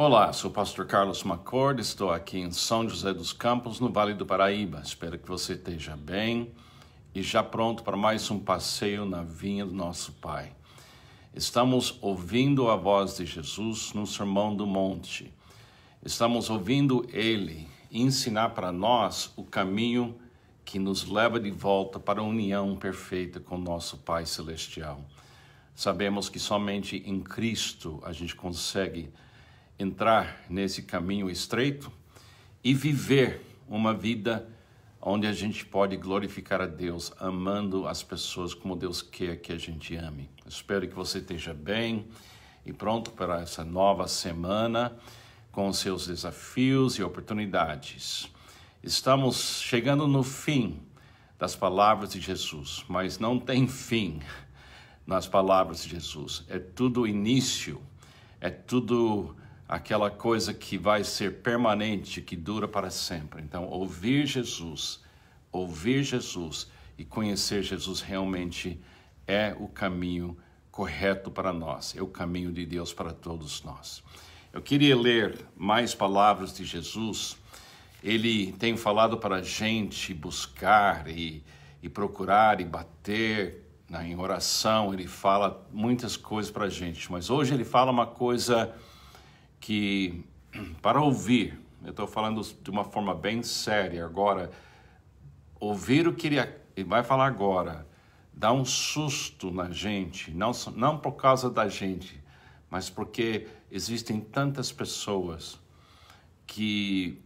Olá, sou o pastor Carlos Macord, estou aqui em São José dos Campos, no Vale do Paraíba. Espero que você esteja bem e já pronto para mais um passeio na vinha do nosso Pai. Estamos ouvindo a voz de Jesus no Sermão do Monte. Estamos ouvindo ele ensinar para nós o caminho que nos leva de volta para a união perfeita com nosso Pai celestial. Sabemos que somente em Cristo a gente consegue entrar nesse caminho estreito e viver uma vida onde a gente pode glorificar a Deus, amando as pessoas como Deus quer que a gente ame. Espero que você esteja bem e pronto para essa nova semana com seus desafios e oportunidades. Estamos chegando no fim das palavras de Jesus, mas não tem fim nas palavras de Jesus. É tudo início, é tudo aquela coisa que vai ser permanente, que dura para sempre. Então, ouvir Jesus, ouvir Jesus e conhecer Jesus realmente é o caminho correto para nós, é o caminho de Deus para todos nós. Eu queria ler mais palavras de Jesus. Ele tem falado para a gente buscar e, e procurar e bater na, né, em oração. Ele fala muitas coisas para a gente, mas hoje ele fala uma coisa que para ouvir, eu estou falando de uma forma bem séria agora, ouvir o que ele vai falar agora dá um susto na gente, não, não por causa da gente, mas porque existem tantas pessoas que,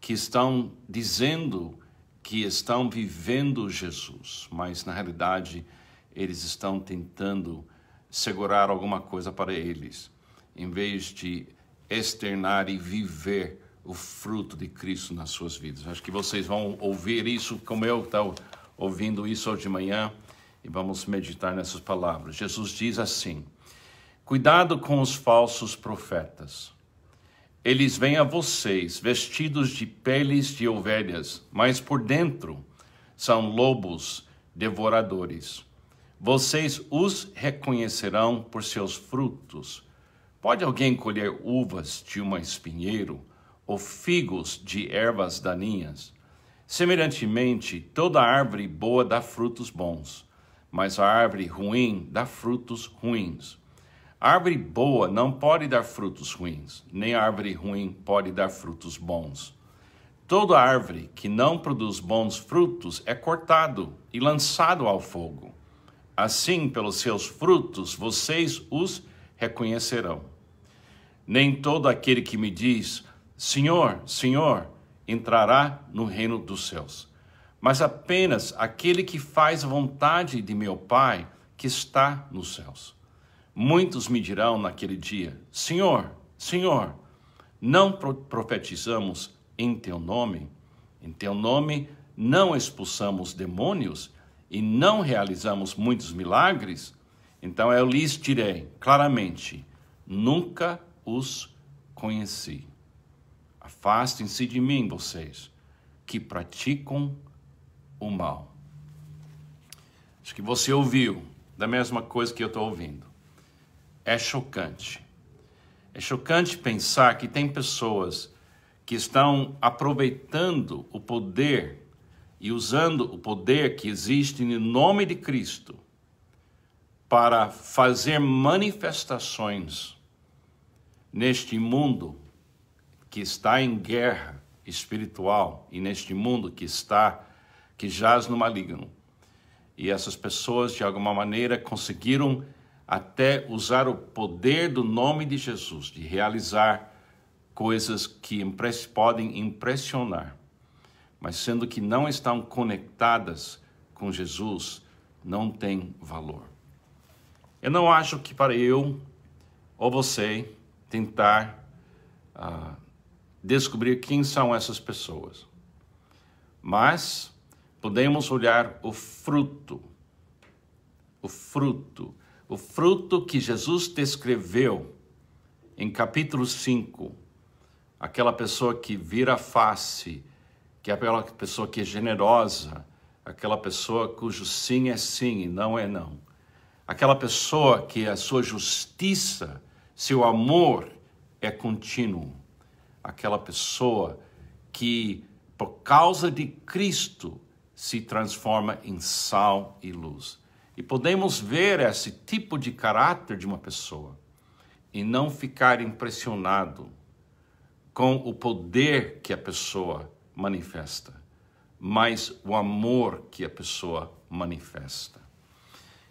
que estão dizendo que estão vivendo Jesus, mas na realidade eles estão tentando segurar alguma coisa para eles, em vez de externar e viver o fruto de Cristo nas suas vidas. Acho que vocês vão ouvir isso como eu estou ouvindo isso hoje de manhã e vamos meditar nessas palavras. Jesus diz assim: Cuidado com os falsos profetas. Eles vêm a vocês vestidos de peles de ovelhas, mas por dentro são lobos devoradores. Vocês os reconhecerão por seus frutos Pode alguém colher uvas de um espinheiro ou figos de ervas daninhas? Semelhantemente, toda árvore boa dá frutos bons, mas a árvore ruim dá frutos ruins. A árvore boa não pode dar frutos ruins, nem a árvore ruim pode dar frutos bons. Toda árvore que não produz bons frutos é cortado e lançado ao fogo. Assim, pelos seus frutos, vocês os reconhecerão. Nem todo aquele que me diz, Senhor, Senhor, entrará no reino dos céus, mas apenas aquele que faz a vontade de meu Pai que está nos céus. Muitos me dirão naquele dia: Senhor, Senhor, não profetizamos em teu nome, em teu nome não expulsamos demônios e não realizamos muitos milagres? Então eu lhes direi claramente: nunca os conheci. Afastem-se de mim, vocês que praticam o mal. Acho que você ouviu da mesma coisa que eu estou ouvindo. É chocante. É chocante pensar que tem pessoas que estão aproveitando o poder e usando o poder que existe em nome de Cristo para fazer manifestações neste mundo que está em guerra espiritual e neste mundo que está que jaz no maligno. E essas pessoas de alguma maneira conseguiram até usar o poder do nome de Jesus de realizar coisas que impress podem impressionar, mas sendo que não estão conectadas com Jesus, não tem valor. Eu não acho que para eu ou você tentar ah, descobrir quem são essas pessoas, mas podemos olhar o fruto, o fruto, o fruto que Jesus descreveu em capítulo 5, aquela pessoa que vira face, que é aquela pessoa que é generosa, aquela pessoa cujo sim é sim e não é não aquela pessoa que a sua justiça, seu amor é contínuo, aquela pessoa que, por causa de Cristo, se transforma em sal e luz. E podemos ver esse tipo de caráter de uma pessoa e não ficar impressionado com o poder que a pessoa manifesta, mas o amor que a pessoa manifesta.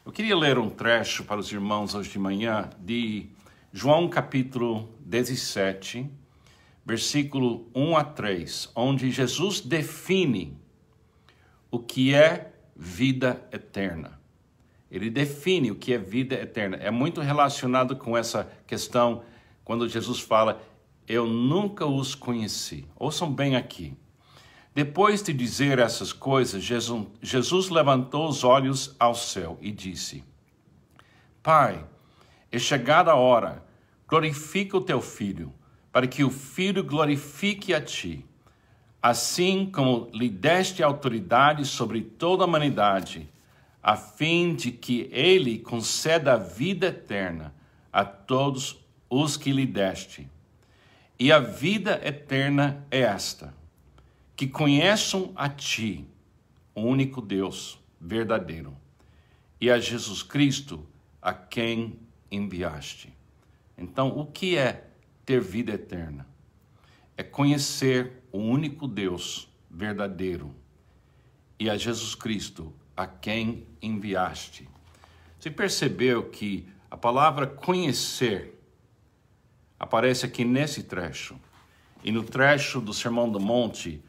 Eu queria ler um trecho para os irmãos hoje de manhã de João capítulo 17, versículo 1 a 3, onde Jesus define o que é vida eterna. Ele define o que é vida eterna. É muito relacionado com essa questão quando Jesus fala: Eu nunca os conheci. Ouçam bem aqui. Depois de dizer essas coisas, Jesus, Jesus levantou os olhos ao céu e disse: Pai, é chegada a hora, glorifica o teu filho, para que o filho glorifique a ti. Assim como lhe deste autoridade sobre toda a humanidade, a fim de que ele conceda a vida eterna a todos os que lhe deste. E a vida eterna é esta: que conheçam a Ti, o único Deus verdadeiro, e a Jesus Cristo, a quem enviaste. Então, o que é ter vida eterna? É conhecer o único Deus verdadeiro e a Jesus Cristo, a quem enviaste. Você percebeu que a palavra conhecer aparece aqui nesse trecho. E no trecho do Sermão do Monte,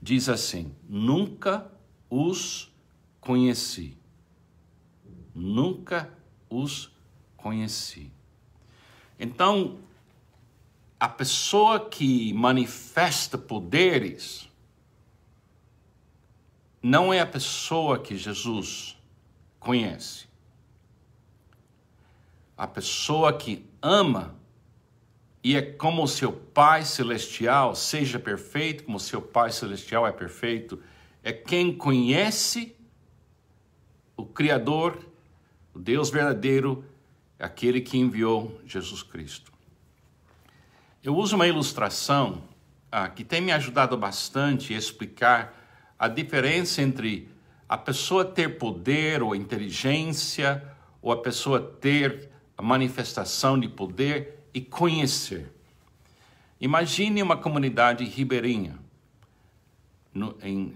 diz assim: Nunca os conheci. Nunca os conheci. Então, a pessoa que manifesta poderes não é a pessoa que Jesus conhece. A pessoa que ama e é como o seu Pai Celestial seja perfeito, como o seu Pai Celestial é perfeito, é quem conhece o Criador, o Deus verdadeiro, aquele que enviou Jesus Cristo. Eu uso uma ilustração ah, que tem me ajudado bastante a explicar a diferença entre a pessoa ter poder ou inteligência, ou a pessoa ter a manifestação de poder e conhecer. Imagine uma comunidade ribeirinha, no, em,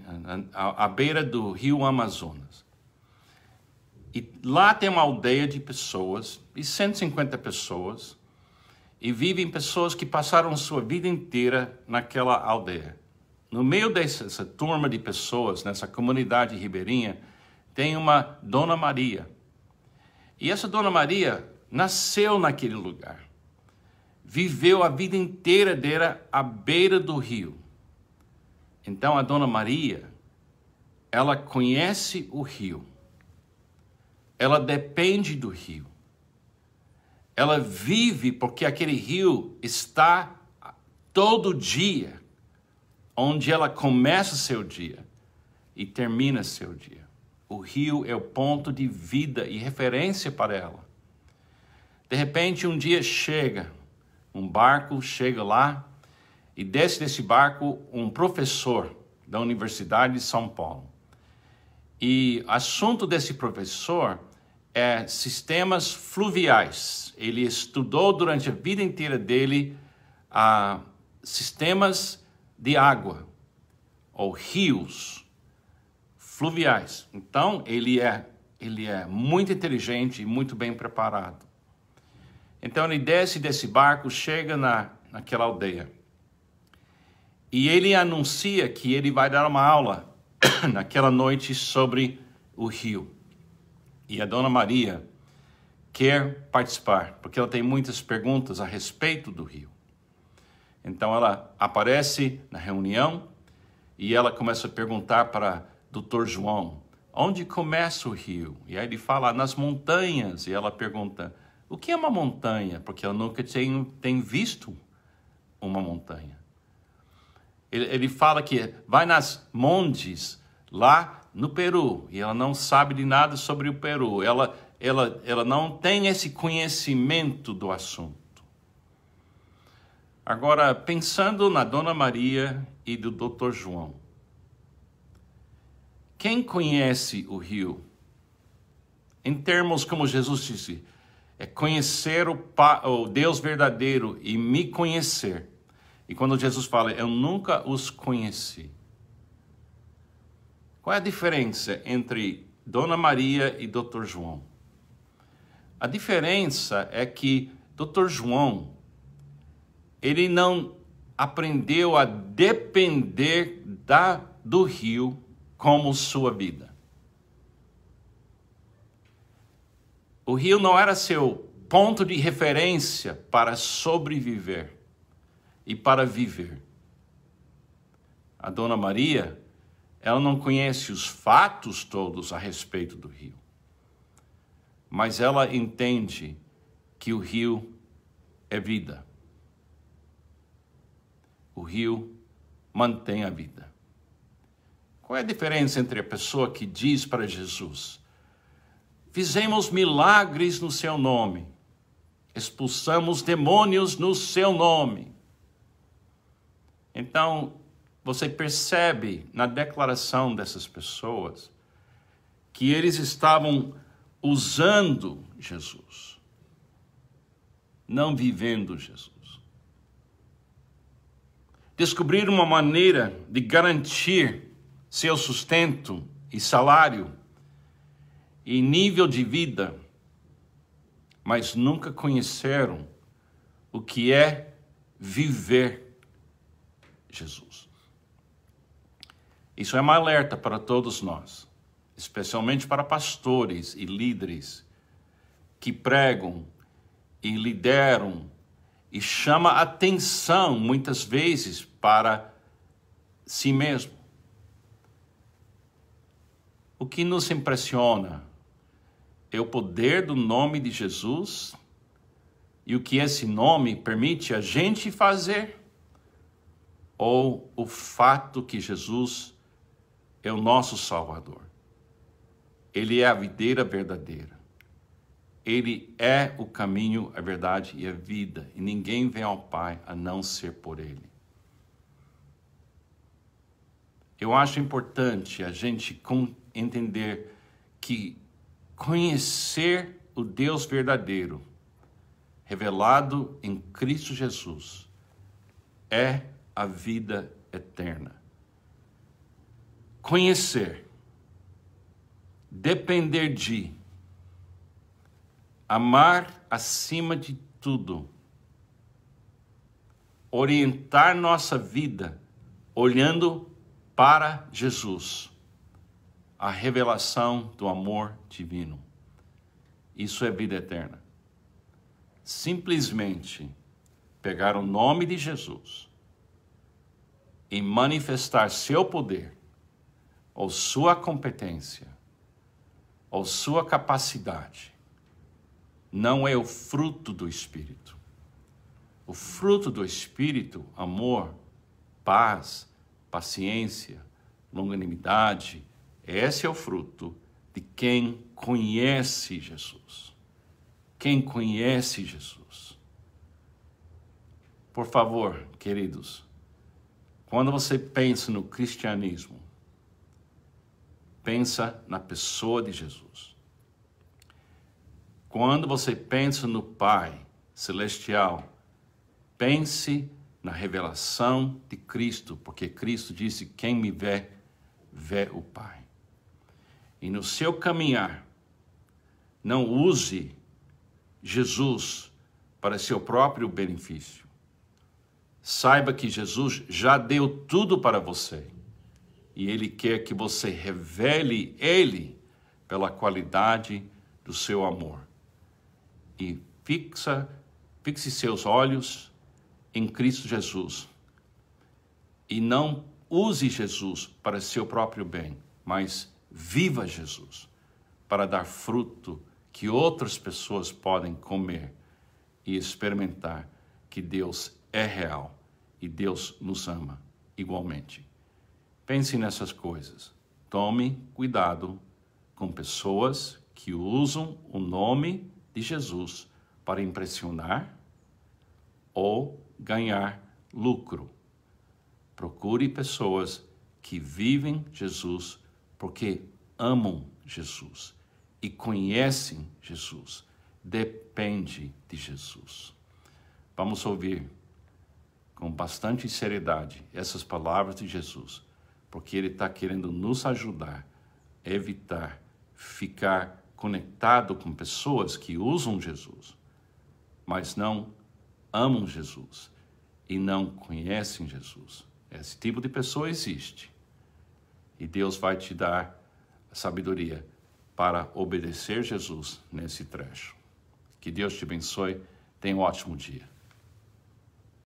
à, à beira do rio Amazonas. E lá tem uma aldeia de pessoas, e 150 pessoas, e vivem pessoas que passaram sua vida inteira naquela aldeia. No meio dessa turma de pessoas, nessa comunidade ribeirinha, tem uma Dona Maria. E essa Dona Maria nasceu naquele lugar viveu a vida inteira dela à beira do rio. Então a Dona Maria, ela conhece o rio, ela depende do rio, ela vive porque aquele rio está todo dia, onde ela começa seu dia e termina seu dia. O rio é o ponto de vida e referência para ela. De repente, um dia chega um barco, chega lá e desce desse barco um professor da Universidade de São Paulo. E assunto desse professor é sistemas fluviais. Ele estudou durante a vida inteira dele a sistemas de água ou rios fluviais. Então ele é ele é muito inteligente e muito bem preparado. Então ele desce desse barco, chega na, naquela aldeia. E ele anuncia que ele vai dar uma aula naquela noite sobre o rio. E a dona Maria quer participar, porque ela tem muitas perguntas a respeito do rio. Então ela aparece na reunião e ela começa a perguntar para Dr. João: onde começa o rio? E aí ele fala: nas montanhas. E ela pergunta: o que é uma montanha? Porque eu nunca tenho, tenho visto uma montanha. Ele, ele fala que vai nas montes lá no Peru e ela não sabe de nada sobre o Peru. Ela, ela, ela não tem esse conhecimento do assunto. Agora, pensando na Dona Maria e do Dr. João. Quem conhece o rio? Em termos como Jesus disse, é conhecer o, o Deus verdadeiro e me conhecer. E quando Jesus fala, eu nunca os conheci. Qual é a diferença entre Dona Maria e Dr. João? A diferença é que Dr. João ele não aprendeu a depender da do rio como sua vida. O rio não era seu ponto de referência para sobreviver e para viver. A dona Maria, ela não conhece os fatos todos a respeito do rio, mas ela entende que o rio é vida. O rio mantém a vida. Qual é a diferença entre a pessoa que diz para Jesus: Fizemos milagres no seu nome. Expulsamos demônios no seu nome. Então, você percebe na declaração dessas pessoas que eles estavam usando Jesus, não vivendo Jesus. Descobrir uma maneira de garantir seu sustento e salário e nível de vida, mas nunca conheceram o que é viver Jesus. Isso é uma alerta para todos nós, especialmente para pastores e líderes que pregam e lideram e chama atenção muitas vezes para si mesmo. O que nos impressiona é o poder do nome de Jesus e o que esse nome permite a gente fazer, ou o fato que Jesus é o nosso Salvador. Ele é a videira verdadeira. Ele é o caminho, a verdade e a vida, e ninguém vem ao Pai a não ser por Ele. Eu acho importante a gente entender que conhecer o Deus verdadeiro, revelado em Cristo Jesus, é a vida eterna. Conhecer, depender de, amar acima de tudo, orientar nossa vida olhando para Jesus a revelação do amor divino. Isso é vida eterna. Simplesmente pegar o nome de Jesus e manifestar seu poder, ou sua competência, ou sua capacidade, não é o fruto do Espírito. O fruto do Espírito, amor, paz, paciência, longanimidade, esse é o fruto de quem conhece Jesus. Quem conhece Jesus. Por favor, queridos, quando você pensa no cristianismo, pensa na pessoa de Jesus. Quando você pensa no Pai celestial, pense na revelação de Cristo, porque Cristo disse: Quem me vê, vê o Pai e no seu caminhar não use Jesus para seu próprio benefício. Saiba que Jesus já deu tudo para você e Ele quer que você revele Ele pela qualidade do seu amor. E fixa, fixe seus olhos em Cristo Jesus e não use Jesus para seu próprio bem, mas Viva Jesus, para dar fruto que outras pessoas podem comer e experimentar que Deus é real e Deus nos ama igualmente. Pense nessas coisas. Tome cuidado com pessoas que usam o nome de Jesus para impressionar ou ganhar lucro. Procure pessoas que vivem Jesus porque amam Jesus e conhecem Jesus, depende de Jesus. Vamos ouvir com bastante seriedade essas palavras de Jesus, porque ele está querendo nos ajudar a evitar ficar conectado com pessoas que usam Jesus, mas não amam Jesus e não conhecem Jesus. Esse tipo de pessoa existe. E Deus vai te dar sabedoria para obedecer Jesus nesse trecho. Que Deus te abençoe. Tenha um ótimo dia.